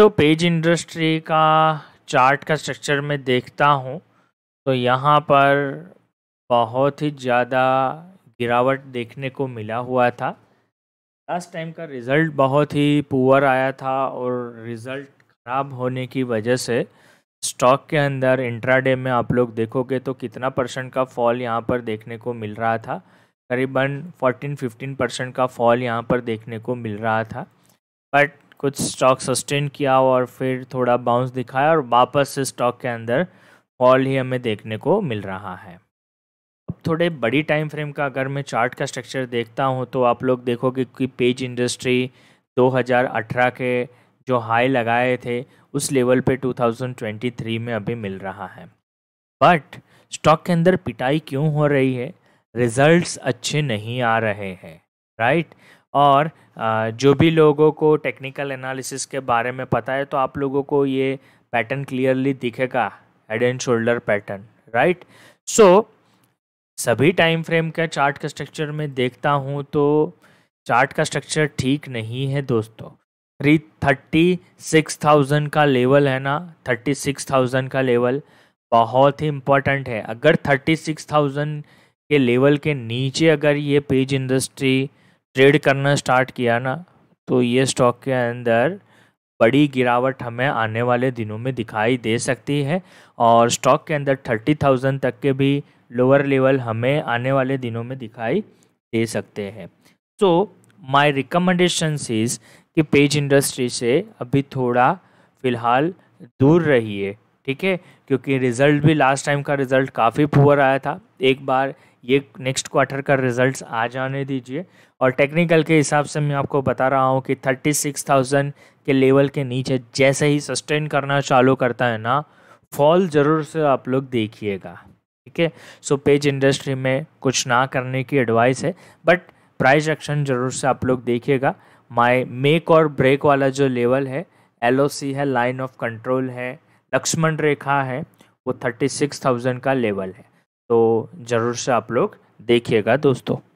सो Page Industry का chart का structure में देखता हूँ तो यहाँ पर बहुत ही ज़्यादा गिरावट देखने को मिला हुआ था लास्ट टाइम का रिज़ल्ट बहुत ही पुअर आया था और रिज़ल्ट ख़राब होने की वजह से स्टॉक के अंदर इंट्राडे में आप लोग देखोगे तो कितना परसेंट का फॉल यहाँ पर देखने को मिल रहा था करीबन 14-15 परसेंट का फॉल यहाँ पर देखने को मिल रहा था बट कुछ स्टॉक सस्टेन किया और फिर थोड़ा बाउंस दिखाया और वापस से स्टॉक के अंदर फॉल ही हमें देखने को मिल रहा है अब थोड़े बड़ी टाइम फ्रेम का अगर मैं चार्ट का स्ट्रक्चर देखता हूँ तो आप लोग देखोगे कि पेज इंडस्ट्री 2018 के जो हाई लगाए थे उस लेवल पे 2023 में अभी मिल रहा है बट स्टॉक के अंदर पिटाई क्यों हो रही है रिजल्ट्स अच्छे नहीं आ रहे हैं राइट और जो भी लोगों को टेक्निकल एनालिसिस के बारे में पता है तो आप लोगों को ये पैटर्न क्लियरली दिखेगा head and shoulder pattern right so सभी टाइम फ्रेम का चार्ट का स्ट्रक्चर में देखता हूँ तो चार्ट का स्ट्रक्चर ठीक नहीं है दोस्तों थ्री थर्टी सिक्स थाउजेंड का लेवल है ना थर्टी सिक्स थाउजेंड का लेवल बहुत ही इम्पोर्टेंट है अगर थर्टी सिक्स थाउजेंड के लेवल के नीचे अगर ये पेज इंडस्ट्री ट्रेड करना स्टार्ट किया ना तो ये स्टॉक के अंदर बड़ी गिरावट हमें आने वाले दिनों में दिखाई दे सकती है और स्टॉक के अंदर थर्टी थाउजेंड तक के भी लोअर लेवल हमें आने वाले दिनों में दिखाई दे सकते हैं सो माई रिकमेंडेशन इज़ कि पेज इंडस्ट्री से अभी थोड़ा फ़िलहाल दूर रहिए ठीक है क्योंकि रिज़ल्ट भी लास्ट टाइम का रिज़ल्ट काफ़ी पुअर आया था एक बार ये नेक्स्ट क्वार्टर का रिजल्ट्स आ जाने दीजिए और टेक्निकल के हिसाब से मैं आपको बता रहा हूँ कि थर्टी सिक्स थाउजेंड के लेवल के नीचे जैसे ही सस्टेन करना चालू करता है ना फॉल ज़रूर से आप लोग देखिएगा ठीक है सो पेज इंडस्ट्री में कुछ ना करने की एडवाइस है बट प्राइस एक्शन ज़रूर से आप लोग देखिएगा माई मेक और ब्रेक वाला जो लेवल है एल है लाइन ऑफ कंट्रोल है लक्ष्मण रेखा है वो थर्टी सिक्स थाउजेंड का लेवल है तो ज़रूर से आप लोग देखिएगा दोस्तों